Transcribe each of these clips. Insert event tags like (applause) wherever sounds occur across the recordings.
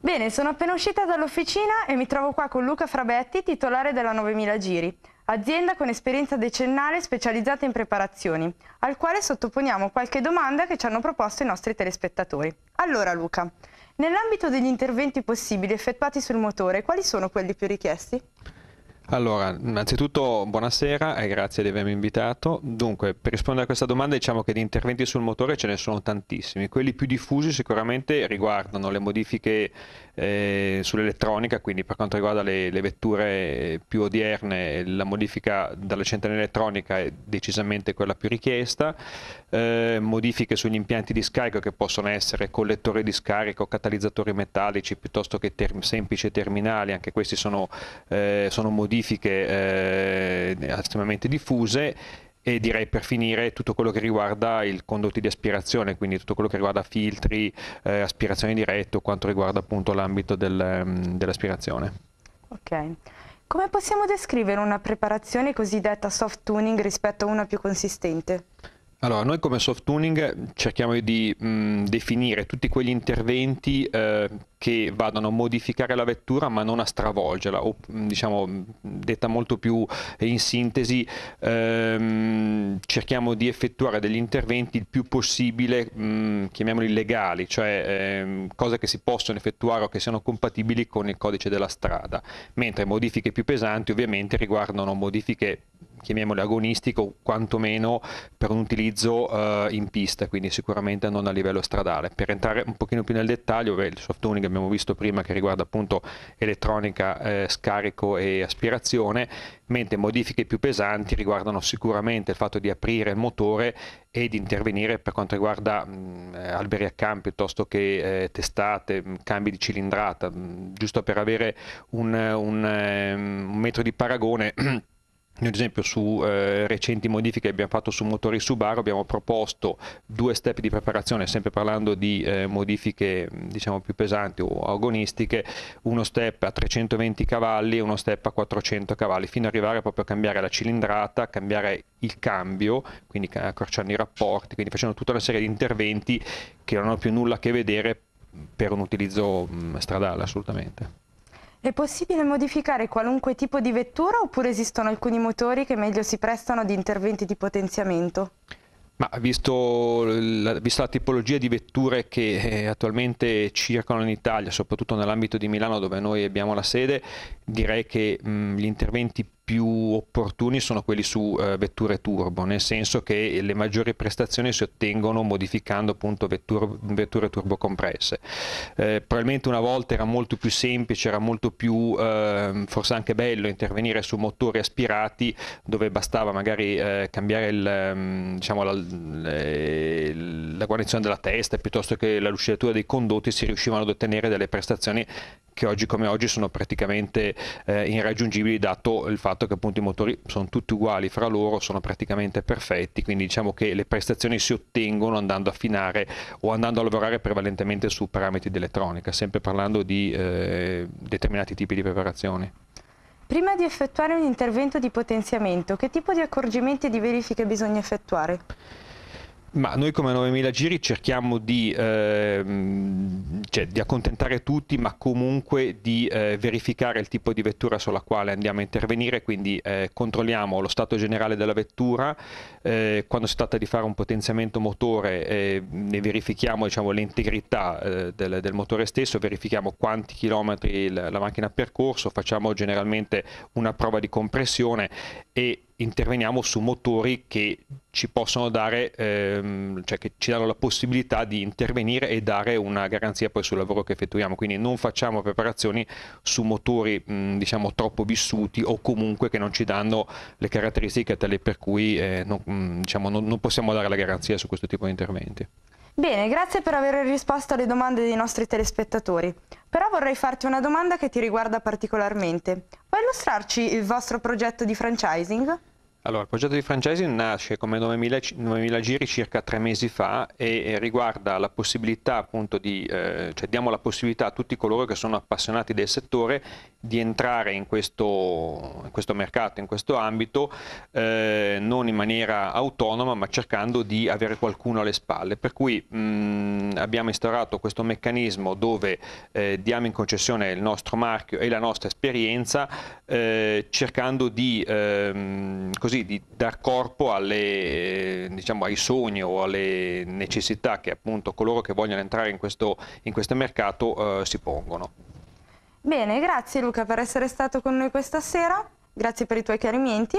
Bene, sono appena uscita dall'officina e mi trovo qua con Luca Frabetti, titolare della 9000 Giri, azienda con esperienza decennale specializzata in preparazioni, al quale sottoponiamo qualche domanda che ci hanno proposto i nostri telespettatori. Allora Luca, nell'ambito degli interventi possibili effettuati sul motore, quali sono quelli più richiesti? Allora, innanzitutto buonasera e grazie di avermi invitato. Dunque, per rispondere a questa domanda diciamo che di interventi sul motore ce ne sono tantissimi. Quelli più diffusi sicuramente riguardano le modifiche eh, sull'elettronica, quindi per quanto riguarda le, le, vetture più odierne la modifica dalla centrale elettronica è decisamente quella più richiesta, eh, modifiche sugli impianti di scarico che possono essere collettori di scarico, catalizzatori metallici piuttosto che ter semplici terminali, anche questi sono, eh, sono modifiche modifiche eh, estremamente diffuse e direi per finire tutto quello che riguarda i condotti di aspirazione, quindi tutto quello che riguarda filtri, eh, aspirazione diretta, quanto riguarda appunto l'ambito del, mm, dell'aspirazione. Ok. Come possiamo descrivere una preparazione cosiddetta soft tuning rispetto a una più consistente? Allora, noi come soft tuning cerchiamo di mh, mm, definire tutti quegli interventi eh, che vadano a modificare la vettura ma non a stravolgerla, o mm, diciamo, mm, detta molto più in sintesi, ehm, cerchiamo di effettuare degli interventi il più possibile, mh, chiamiamoli legali, cioè ehm, cose che si possono effettuare o che siano compatibili con il codice della strada, mentre modifiche più pesanti ovviamente riguardano modifiche chiamiamolo agonistico, quantomeno per un utilizzo uh, in pista, quindi sicuramente non a livello stradale. Per entrare un pochino più nel dettaglio, beh, il soft tuning abbiamo visto prima che riguarda appunto elettronica, eh, scarico e aspirazione, mentre modifiche più pesanti riguardano sicuramente il fatto di aprire il motore e di intervenire per quanto riguarda mh, mm, alberi a campo piuttosto che eh, testate, mh, mm, cambi di cilindrata, mh, mm, giusto per avere un, un, ehm, un metro di paragone. (clears throat) Noi ad esempio su eh, recenti modifiche che abbiamo fatto su motori Subaru abbiamo proposto due step di preparazione, sempre parlando di eh, modifiche diciamo più pesanti o agonistiche, uno step a 320 cavalli e uno step a 400 cavalli, fino ad arrivare proprio a cambiare la cilindrata, cambiare il cambio, quindi accorciando i rapporti, quindi facendo tutta una serie di interventi che non hanno più nulla a che vedere per un utilizzo mh, mm, stradale assolutamente. È possibile modificare qualunque tipo di vettura oppure esistono alcuni motori che meglio si prestano ad interventi di potenziamento? Ma visto la, vista la tipologia di vetture che eh, attualmente circolano in Italia, soprattutto nell'ambito di Milano dove noi abbiamo la sede, direi che mh, gli interventi più opportuni sono quelli su uh, vetture turbo, nel senso che le maggiori prestazioni si ottengono modificando appunto vetture, vetture turbo compresse. Eh, probabilmente una volta era molto più semplice, era molto più eh, forse anche bello intervenire su motori aspirati dove bastava magari eh, cambiare il, ehm, diciamo, la, la, guarnizione della testa piuttosto che la lucidatura dei condotti si riuscivano ad ottenere delle prestazioni che oggi come oggi sono praticamente eh, irraggiungibili dato il fatto che appunto i motori sono tutti uguali fra loro, sono praticamente perfetti, quindi diciamo che le prestazioni si ottengono andando a affinare o andando a lavorare prevalentemente su parametri di elettronica, sempre parlando di eh, determinati tipi di preparazioni. Prima di effettuare un intervento di potenziamento, che tipo di accorgimenti e di verifiche bisogna effettuare? Ma noi come 9000 giri cerchiamo di, ehm, cioè, di, accontentare tutti, ma comunque di eh, verificare il tipo di vettura sulla quale andiamo a intervenire, quindi eh, controlliamo lo stato generale della vettura, eh, quando si tratta di fare un potenziamento motore eh, ne verifichiamo diciamo, l'integrità eh, del, del, motore stesso, verifichiamo quanti chilometri la, la macchina ha percorso, facciamo generalmente una prova di compressione e interveniamo su motori che ci possono dare, ehm, cioè che ci danno la possibilità di intervenire e dare una garanzia poi sul lavoro che effettuiamo. Quindi non facciamo preparazioni su motori mh, diciamo troppo vissuti o comunque che non ci danno le caratteristiche tale per cui eh, non, mh, diciamo, non, non possiamo dare la garanzia su questo tipo di interventi. Bene, grazie per aver risposto alle domande dei nostri telespettatori. Però vorrei farti una domanda che ti riguarda particolarmente. Puoi illustrarci il vostro progetto di franchising? Allora, il progetto di franchising nasce come 9000, giri circa tre mesi fa e, e riguarda la possibilità appunto di, eh, cioè diamo la possibilità a tutti coloro che sono appassionati del settore di entrare in questo, in questo, mercato, in questo ambito, eh, non in maniera autonoma, ma cercando di avere qualcuno alle spalle. Per cui mh, mm, abbiamo instaurato questo meccanismo dove eh, diamo in concessione il nostro marchio e la nostra esperienza, eh, cercando di, ehm, così, di, dar corpo alle, diciamo, ai sogni o alle necessità che appunto coloro che vogliono entrare in questo, in questo mercato eh, si pongono. Bene, grazie Luca per essere stato con noi questa sera, grazie per i tuoi chiarimenti.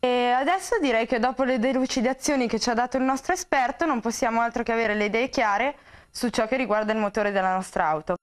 E adesso direi che dopo le delucidazioni che ci ha dato il nostro esperto non possiamo altro che avere le idee chiare su ciò che riguarda il motore della nostra auto.